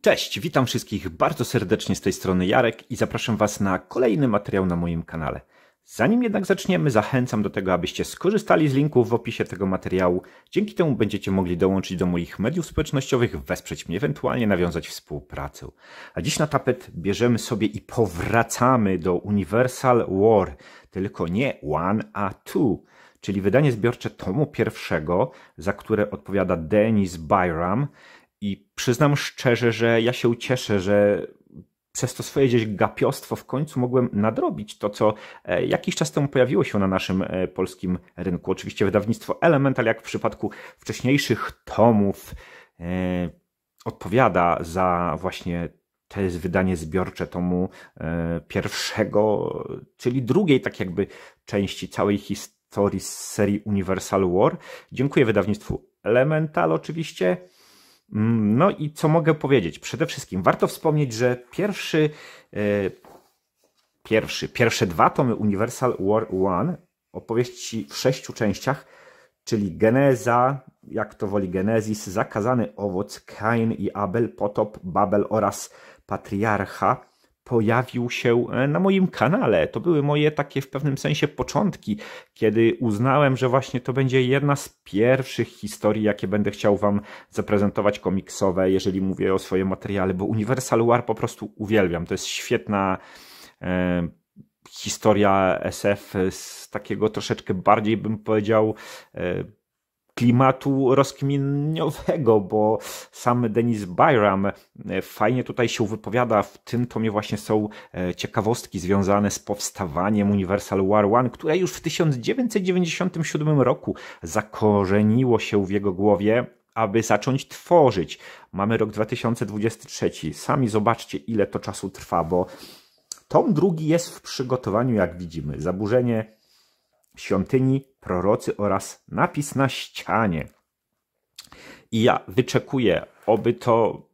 Cześć, witam wszystkich bardzo serdecznie z tej strony Jarek i zapraszam Was na kolejny materiał na moim kanale. Zanim jednak zaczniemy, zachęcam do tego, abyście skorzystali z linków w opisie tego materiału. Dzięki temu będziecie mogli dołączyć do moich mediów społecznościowych, wesprzeć mnie, ewentualnie nawiązać współpracę. A dziś na tapet bierzemy sobie i powracamy do Universal War, tylko nie One, a Two, czyli wydanie zbiorcze tomu pierwszego, za które odpowiada Denis Byram. I przyznam szczerze, że ja się ucieszę, że przez to swoje gdzieś gapiostwo w końcu mogłem nadrobić to, co e, jakiś czas temu pojawiło się na naszym e, polskim rynku. Oczywiście wydawnictwo Elemental, jak w przypadku wcześniejszych tomów, e, odpowiada za właśnie to jest wydanie zbiorcze tomu pierwszego, czyli drugiej tak jakby części całej historii z serii Universal War. Dziękuję wydawnictwu Elemental oczywiście. Mm, no i co mogę powiedzieć? Przede wszystkim warto wspomnieć, że pierwszy, e, pierwszy, pierwsze dwa tomy Universal War One, opowieści w sześciu częściach, czyli geneza, jak to woli Genezis, zakazany owoc, Kain i Abel, potop, Babel oraz patriarcha pojawił się e, na moim kanale. To były moje takie w pewnym sensie początki, kiedy uznałem, że właśnie to będzie jedna z pierwszych historii, jakie będę chciał Wam zaprezentować komiksowe, jeżeli mówię o swoje materiale, bo Universal War po prostu uwielbiam. To jest świetna. E, historia SF z takiego troszeczkę bardziej bym powiedział e, klimatu rozkminniowego, bo sam Denis Byram e, fajnie tutaj się wypowiada. W tym tomie właśnie są e, ciekawostki związane z powstawaniem Universal War One, które już w 1997 roku zakorzeniło się w jego głowie aby zacząć tworzyć. Mamy rok 2023. Sami zobaczcie, ile to czasu trwa, bo tom drugi jest w przygotowaniu, jak widzimy. Zaburzenie świątyni, prorocy oraz napis na ścianie. I ja wyczekuję, oby to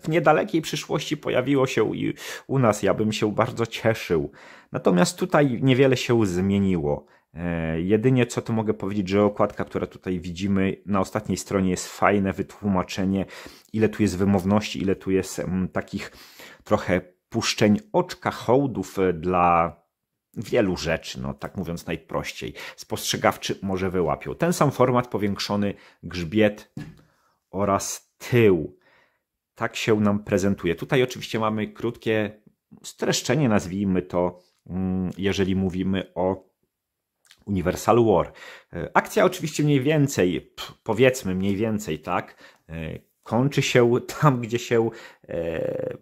w niedalekiej przyszłości pojawiło się i u nas. Ja bym się bardzo cieszył. Natomiast tutaj niewiele się zmieniło. E, jedynie co tu mogę powiedzieć, że okładka, która tutaj widzimy na ostatniej stronie jest fajne wytłumaczenie, ile tu jest wymowności, ile tu jest takich trochę puszczeń oczka hołdów e, dla wielu rzeczy, no tak mówiąc najprościej. Spostrzegawczy może wyłapią. Ten sam format powiększony grzbiet oraz tył. Tak się nam prezentuje. Tutaj oczywiście mamy krótkie streszczenie, nazwijmy to, mm, jeżeli mówimy o Universal War. E, akcja oczywiście mniej więcej, powiedzmy mniej więcej, tak, e, kończy się tam, gdzie się e,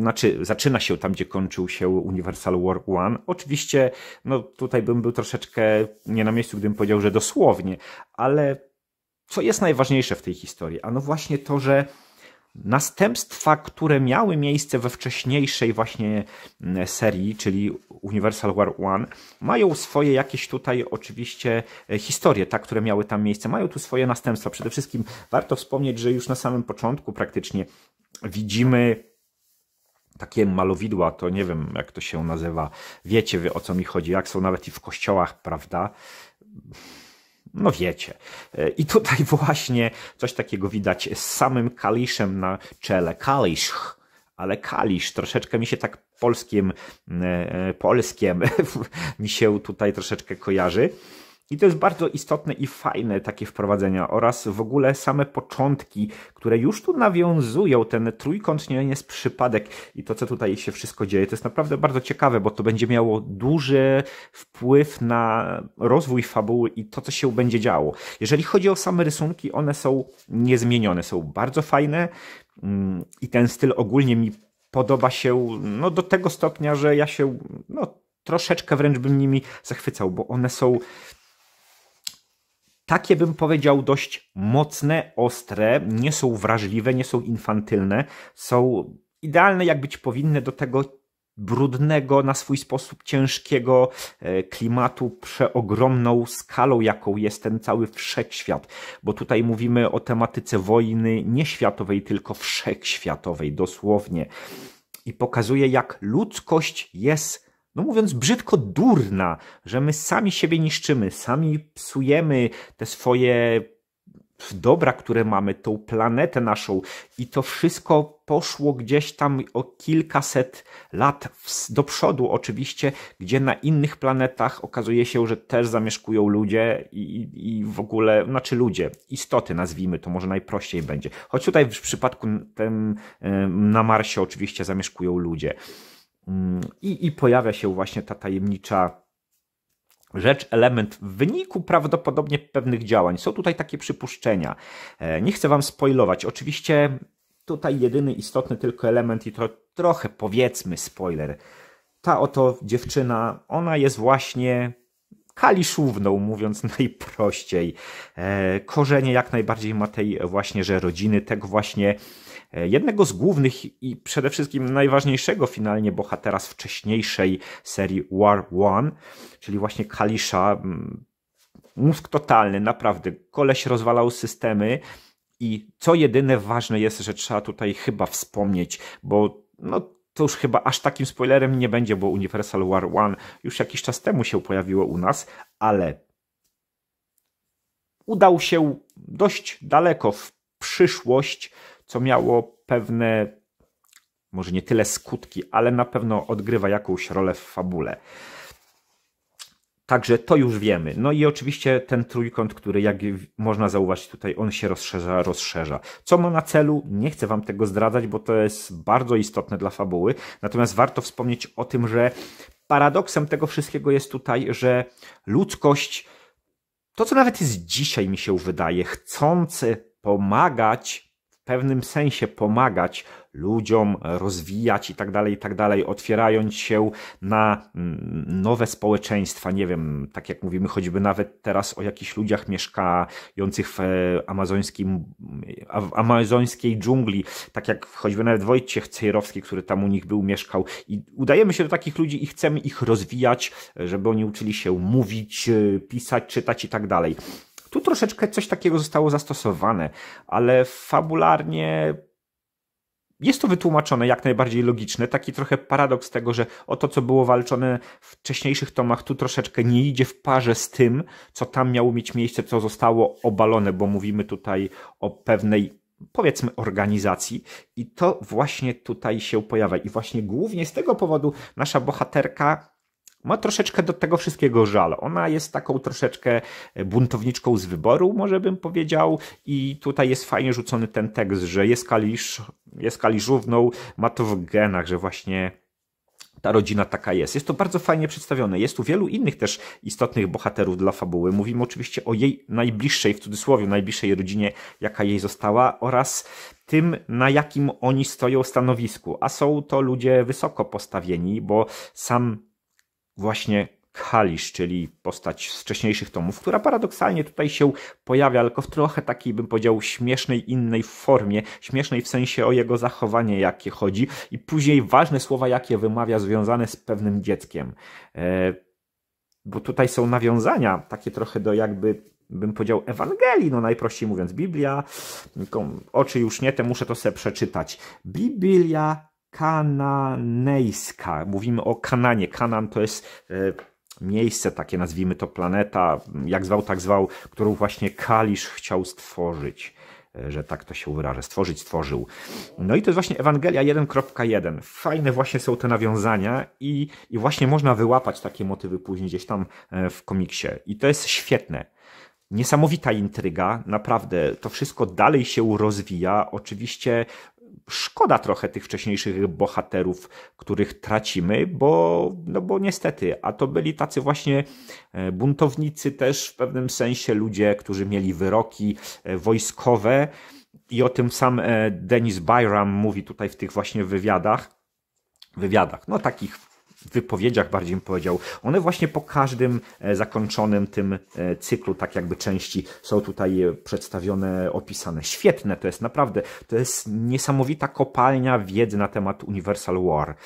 znaczy zaczyna się tam, gdzie kończył się Universal War One. Oczywiście, no tutaj bym był troszeczkę nie na miejscu, gdybym powiedział, że dosłownie, ale co jest najważniejsze w tej historii? A no właśnie to, że Następstwa, które miały miejsce we wcześniejszej właśnie mm, serii, czyli Universal War One, mają swoje jakieś tutaj oczywiście e, historie, tak, które miały tam miejsce, mają tu swoje następstwa. Przede wszystkim warto wspomnieć, że już na samym początku praktycznie widzimy takie malowidła, to nie wiem jak to się nazywa, wiecie wy o co mi chodzi, jak są nawet i w kościołach, prawda? No wiecie. E, I tutaj właśnie coś takiego widać z samym kaliszem na czele. Kalisz, ale kalisz, troszeczkę mi się tak polskim, e, e, polskiem mi się tutaj troszeczkę kojarzy. I to jest bardzo istotne i fajne takie wprowadzenia oraz w ogóle same początki, które już tu nawiązują ten trójkąt nie jest przypadek i to co tutaj się wszystko dzieje. To jest naprawdę bardzo ciekawe, bo to będzie miało duży wpływ na rozwój fabuły i to co się będzie działo. Jeżeli chodzi o same rysunki, one są niezmienione, są bardzo fajne mm, i ten styl ogólnie mi podoba się no, do tego stopnia, że ja się no, troszeczkę wręcz bym nimi zachwycał, bo one są takie bym powiedział dość mocne, ostre, nie są wrażliwe, nie są infantylne, są idealne jak być powinny do tego brudnego, na swój sposób ciężkiego e, klimatu przeogromną skalą, jaką jest ten cały wszechświat. Bo tutaj mówimy o tematyce wojny nieświatowej, tylko wszechświatowej, dosłownie. I pokazuje, jak ludzkość jest no mówiąc brzydko, durna, że my sami siebie niszczymy, sami psujemy te swoje dobra, które mamy, tą planetę naszą i to wszystko poszło gdzieś tam o kilkaset lat do przodu oczywiście, gdzie na innych planetach okazuje się, że też zamieszkują ludzie i, i w ogóle, znaczy ludzie, istoty nazwijmy to, może najprościej będzie. Choć tutaj w przypadku tym na Marsie oczywiście zamieszkują ludzie. Mm, I, I pojawia się właśnie ta tajemnicza rzecz, element w wyniku prawdopodobnie pewnych działań. Są tutaj takie przypuszczenia. E, nie chcę Wam spoilować. Oczywiście tutaj jedyny istotny tylko element i to trochę powiedzmy spoiler. Ta oto dziewczyna, ona jest właśnie kaliszówną, mówiąc najprościej. E, korzenie jak najbardziej ma tej właśnie, że rodziny, tego właśnie E, jednego z głównych i przede wszystkim najważniejszego finalnie bohatera z wcześniejszej serii War One, czyli właśnie Kalisza. Mm, mózg totalny, naprawdę. Koleś rozwalał systemy i co jedyne ważne jest, że trzeba tutaj chyba wspomnieć, bo no, to już chyba aż takim spoilerem nie będzie, bo Universal War One już jakiś czas temu się pojawiło u nas, ale udał się dość daleko w przyszłość, co miało pewne, może nie tyle skutki, ale na pewno odgrywa jakąś rolę w fabule. Także to już wiemy. No i oczywiście ten trójkąt, który jak można zauważyć tutaj, on się rozszerza, rozszerza. Co ma na celu? Nie chcę Wam tego zdradzać, bo to jest bardzo istotne dla fabuły. Natomiast warto wspomnieć o tym, że paradoksem tego wszystkiego jest tutaj, że ludzkość, to co nawet jest dzisiaj mi się wydaje, chcący pomagać pewnym sensie pomagać ludziom, rozwijać i tak dalej, i tak dalej, otwierając się na mm, nowe społeczeństwa. Nie wiem, tak jak mówimy choćby nawet teraz o jakichś ludziach mieszkających w e, amazońskim, w amazońskiej dżungli, tak jak choćby nawet Wojciech Cejrowski, który tam u nich był, mieszkał. I udajemy się do takich ludzi i chcemy ich rozwijać, żeby oni uczyli się mówić, e, pisać, czytać i tak dalej. Tu troszeczkę coś takiego zostało zastosowane, ale fabularnie jest to wytłumaczone jak najbardziej logiczne. Taki trochę paradoks tego, że o to, co było walczone w wcześniejszych tomach, tu troszeczkę nie idzie w parze z tym, co tam miało mieć miejsce, co zostało obalone, bo mówimy tutaj o pewnej powiedzmy organizacji i to właśnie tutaj się pojawia i właśnie głównie z tego powodu nasza bohaterka ma troszeczkę do tego wszystkiego żal. Ona jest taką troszeczkę e, buntowniczką z wyboru, może bym powiedział, i tutaj jest fajnie rzucony ten tekst, że jest, kalisz, jest równą, ma to w genach, że właśnie ta rodzina taka jest. Jest to bardzo fajnie przedstawione. Jest tu wielu innych też istotnych bohaterów dla fabuły. Mówimy oczywiście o jej najbliższej, w cudzysłowie, najbliższej rodzinie, jaka jej została oraz tym, na jakim oni stoją stanowisku. A są to ludzie wysoko postawieni, bo sam właśnie Kalisz, czyli postać z wcześniejszych tomów, która paradoksalnie tutaj się pojawia, tylko w trochę takiej, bym powiedział, śmiesznej, innej formie, śmiesznej w sensie o jego zachowanie, jakie chodzi, i później ważne słowa, jakie wymawia, związane z pewnym dzieckiem. E, bo tutaj są nawiązania takie trochę do jakby bym powiedział, Ewangelii, no najprościej mówiąc, Biblia, oczy już nie, te muszę to sobie przeczytać. Biblia kananejska. Mówimy o Kananie. Kanan to jest e, miejsce, takie nazwijmy to planeta, jak zwał, tak zwał, którą właśnie Kalisz chciał stworzyć e, że tak to się wyrażę, stworzyć, stworzył. No i to jest właśnie Ewangelia 1.1. Fajne właśnie są te nawiązania i, i właśnie można wyłapać takie motywy później gdzieś tam e, w komiksie. I to jest świetne. Niesamowita intryga, naprawdę to wszystko dalej się rozwija. Oczywiście szkoda trochę tych wcześniejszych bohaterów, których tracimy, bo, no bo niestety, a to byli tacy właśnie e, buntownicy też w pewnym sensie, ludzie, którzy mieli wyroki e, wojskowe i o tym sam e, Denis Byram mówi tutaj w tych właśnie wywiadach, wywiadach, no takich wypowiedziach bardziej bym powiedział, one właśnie po każdym e, zakończonym tym e, cyklu, tak jakby części, są tutaj e, przedstawione, opisane. Świetne to jest, naprawdę, to jest niesamowita kopalnia wiedzy na temat Universal War.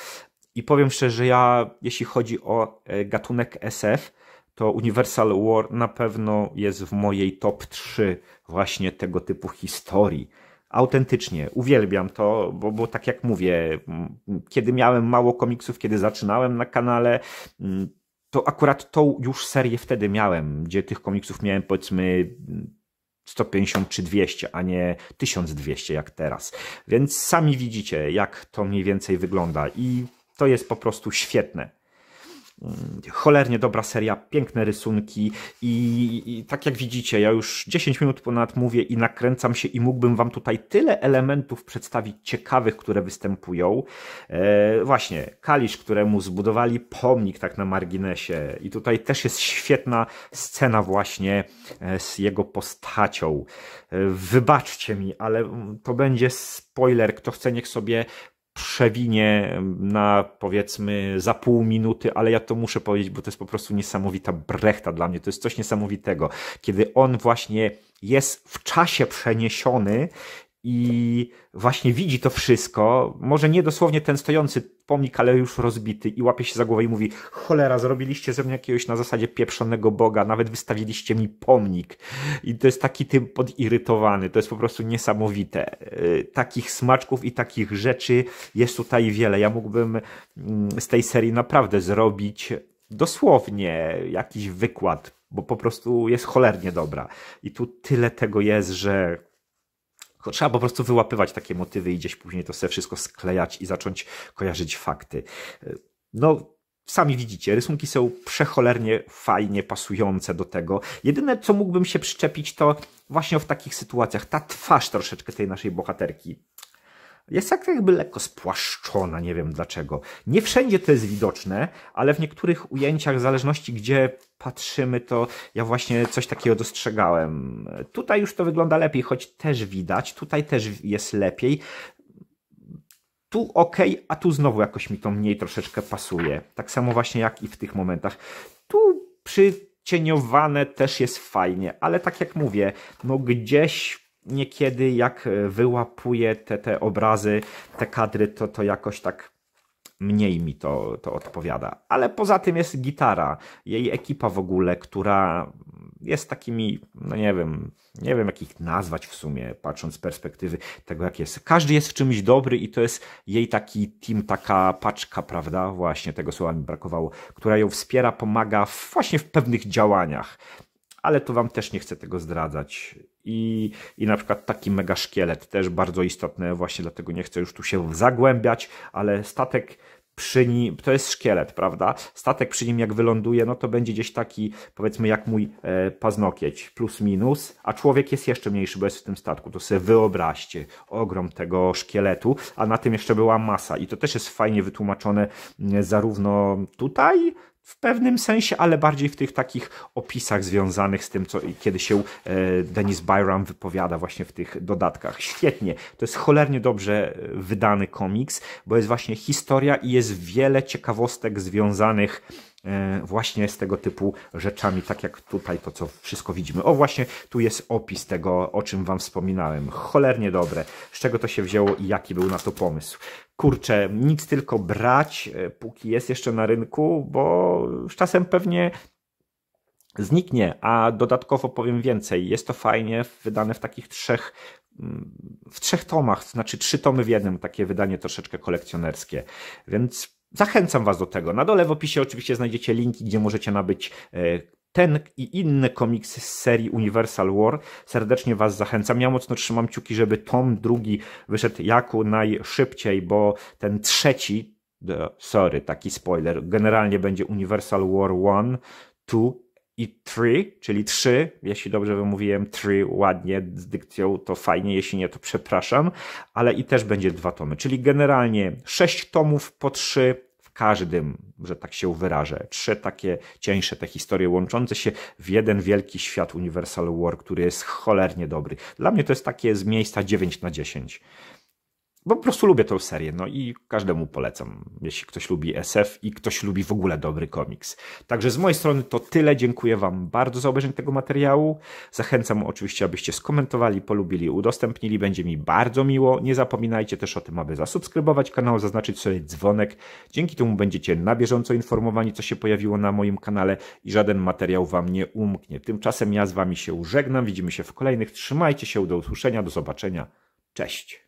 I powiem szczerze, że ja, jeśli chodzi o gatunek SF, to Universal War na pewno jest w mojej top 3 właśnie tego typu historii autentycznie. Uwielbiam to, bo, bo tak jak mówię, mm, kiedy miałem mało komiksów, kiedy zaczynałem na kanale, mm, to akurat tą już serię wtedy miałem, gdzie tych komiksów miałem powiedzmy 150 mm, czy 200, a nie 1200 jak teraz. Więc sami widzicie, jak to mniej więcej wygląda i to jest po prostu świetne cholernie dobra seria, piękne rysunki i, i, tak jak widzicie, ja już 10 minut ponad mówię i nakręcam się i mógłbym wam tutaj tyle elementów przedstawić ciekawych, które występują. E, właśnie, Kalisz, któremu zbudowali pomnik tak na marginesie i tutaj też jest świetna scena właśnie e, z jego postacią. E, wybaczcie mi, ale to będzie spoiler, kto chce niech sobie przewinie na powiedzmy za pół minuty, ale ja to muszę powiedzieć, bo to jest po prostu niesamowita brechta dla mnie. To jest coś niesamowitego, kiedy on właśnie jest w czasie przeniesiony i właśnie widzi to wszystko. Może nie dosłownie ten stojący pomnik, ale już rozbity i łapie się za głowę i mówi cholera, zrobiliście ze mnie jakiegoś na zasadzie pieprzonego Boga, nawet wystawiliście mi pomnik. I to jest taki typ podirytowany, to jest po prostu niesamowite. E, takich smaczków i takich rzeczy jest tutaj wiele. Ja mógłbym mm, z tej serii naprawdę zrobić dosłownie jakiś wykład, bo po prostu jest cholernie dobra. I tu tyle tego jest, że trzeba po prostu wyłapywać takie motywy i gdzieś później to sobie wszystko sklejać i zacząć kojarzyć fakty. E, no, sami widzicie, rysunki są przecholernie fajnie pasujące do tego. Jedyne, co mógłbym się przyczepić, to właśnie w takich sytuacjach ta twarz troszeczkę tej naszej bohaterki jest tak jakby lekko spłaszczona, nie wiem dlaczego. Nie wszędzie to jest widoczne, ale w niektórych ujęciach, w zależności gdzie patrzymy, to ja właśnie coś takiego dostrzegałem. Tutaj już to wygląda lepiej, choć też widać, tutaj też jest lepiej. Tu ok, a tu znowu jakoś mi to mniej troszeczkę pasuje. Tak samo właśnie jak i w tych momentach. Tu przycieniowane też jest fajnie, ale tak jak mówię, no gdzieś niekiedy jak e, wyłapuję te, te obrazy, te kadry, to, to jakoś tak mniej mi to, to odpowiada. Ale poza tym jest gitara, jej ekipa w ogóle, która jest takimi, no nie wiem, nie wiem jak ich nazwać w sumie, patrząc z perspektywy tego jak jest. Każdy jest w czymś dobry i to jest jej taki team, taka paczka, prawda? Właśnie tego słowa mi brakowało, która ją wspiera, pomaga w, właśnie w pewnych działaniach. Ale tu wam też nie chcę tego zdradzać i, i na przykład taki mega szkielet, też bardzo istotne, właśnie dlatego nie chcę już tu się zagłębiać, ale statek przy nim, to jest szkielet, prawda? Statek przy nim jak wyląduje, no to będzie gdzieś taki, powiedzmy, jak mój e, paznokieć, plus minus, a człowiek jest jeszcze mniejszy, bo jest w tym statku. To sobie wyobraźcie ogrom tego szkieletu, a na tym jeszcze była masa. I to też jest fajnie wytłumaczone zarówno tutaj, w pewnym sensie, ale bardziej w tych takich opisach związanych z tym, co kiedy się e, Denis Byram wypowiada właśnie w tych dodatkach. Świetnie. To jest cholernie dobrze e, wydany komiks, bo jest właśnie historia i jest wiele ciekawostek związanych E, właśnie z tego typu rzeczami, tak jak tutaj to, co wszystko widzimy. O, właśnie tu jest opis tego, o czym Wam wspominałem. Cholernie dobre. Z czego to się wzięło i jaki był na to pomysł. Kurczę, nic tylko brać, e, póki jest jeszcze na rynku, bo z czasem pewnie zniknie, a dodatkowo powiem więcej. Jest to fajnie wydane w takich trzech mm, w trzech tomach, to znaczy trzy tomy w jednym, takie wydanie troszeczkę kolekcjonerskie. Więc Zachęcam Was do tego. Na dole w opisie oczywiście znajdziecie linki, gdzie możecie nabyć e, ten i inne komiksy z serii Universal War. Serdecznie Was zachęcam. Ja mocno trzymam kciuki, żeby tom drugi wyszedł jak najszybciej, bo ten trzeci, sorry, taki spoiler, generalnie będzie Universal War 1, 2 i three, czyli trzy, jeśli dobrze wymówiłem trzy ładnie z dykcją, to fajnie, jeśli nie, to przepraszam, ale i też będzie dwa tomy, czyli generalnie sześć tomów po trzy w każdym, że tak się wyrażę. Trzy takie cieńsze te historie łączące się w jeden wielki świat Universal War, który jest cholernie dobry. Dla mnie to jest takie z miejsca 9 na 10 bo po prostu lubię tą serię, no i każdemu polecam, jeśli ktoś lubi SF i ktoś lubi w ogóle dobry komiks. Także z mojej strony to tyle, dziękuję Wam bardzo za obejrzenie tego materiału. Zachęcam oczywiście, abyście skomentowali, polubili, udostępnili, będzie mi bardzo miło. Nie zapominajcie też o tym, aby zasubskrybować kanał, zaznaczyć sobie dzwonek. Dzięki temu będziecie na bieżąco informowani, co się pojawiło na moim kanale i żaden materiał Wam nie umknie. Tymczasem ja z Wami się żegnam, widzimy się w kolejnych. Trzymajcie się, do usłyszenia, do zobaczenia. Cześć!